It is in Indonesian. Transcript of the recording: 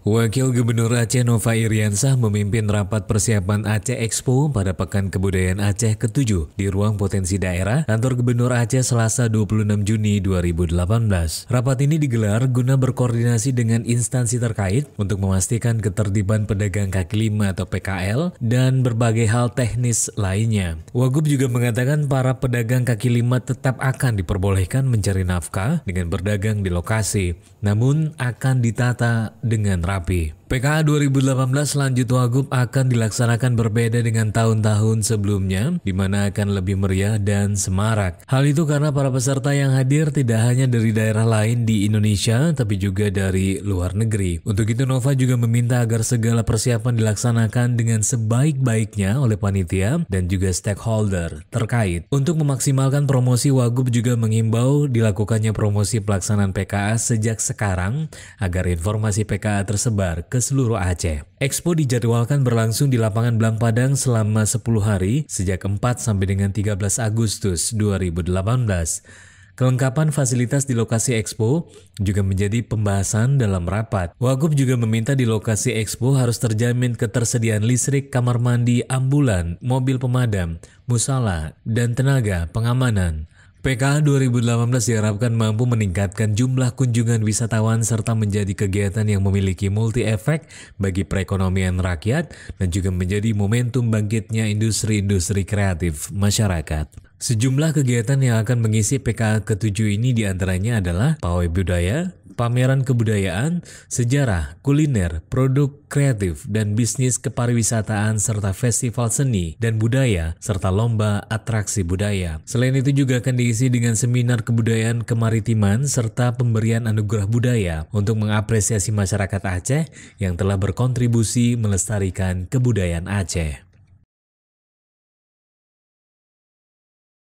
Wakil Gubernur Aceh Nova Iriansah memimpin rapat persiapan Aceh Expo pada Pekan Kebudayaan Aceh ke-7 di Ruang Potensi Daerah, Kantor Gubernur Aceh Selasa 26 Juni 2018. Rapat ini digelar guna berkoordinasi dengan instansi terkait untuk memastikan ketertiban pedagang kaki lima atau PKL dan berbagai hal teknis lainnya. Wagub juga mengatakan para pedagang kaki lima tetap akan diperbolehkan mencari nafkah dengan berdagang di lokasi, namun akan ditata dengan terapi PKA 2018 lanjut Wagub akan dilaksanakan berbeda dengan tahun-tahun sebelumnya, di mana akan lebih meriah dan semarak. Hal itu karena para peserta yang hadir tidak hanya dari daerah lain di Indonesia, tapi juga dari luar negeri. Untuk itu Nova juga meminta agar segala persiapan dilaksanakan dengan sebaik-baiknya oleh panitia dan juga stakeholder terkait. Untuk memaksimalkan promosi, Wagub juga mengimbau dilakukannya promosi pelaksanaan PKA sejak sekarang agar informasi PKA tersebar ke seluruh Aceh. Expo dijadwalkan berlangsung di lapangan Belang Padang selama 10 hari sejak 4 sampai dengan 13 Agustus 2018. Kelengkapan fasilitas di lokasi Expo juga menjadi pembahasan dalam rapat. Wagub juga meminta di lokasi Expo harus terjamin ketersediaan listrik, kamar mandi, ambulan, mobil pemadam, musala, dan tenaga pengamanan. PKA 2018 diharapkan mampu meningkatkan jumlah kunjungan wisatawan serta menjadi kegiatan yang memiliki multi-efek bagi perekonomian rakyat dan juga menjadi momentum bangkitnya industri-industri kreatif masyarakat. Sejumlah kegiatan yang akan mengisi PKA ke-7 ini diantaranya adalah pawai budaya, pameran kebudayaan, sejarah, kuliner, produk kreatif, dan bisnis kepariwisataan serta festival seni dan budaya serta lomba atraksi budaya. Selain itu juga akan diisi dengan seminar kebudayaan kemaritiman serta pemberian anugerah budaya untuk mengapresiasi masyarakat Aceh yang telah berkontribusi melestarikan kebudayaan Aceh.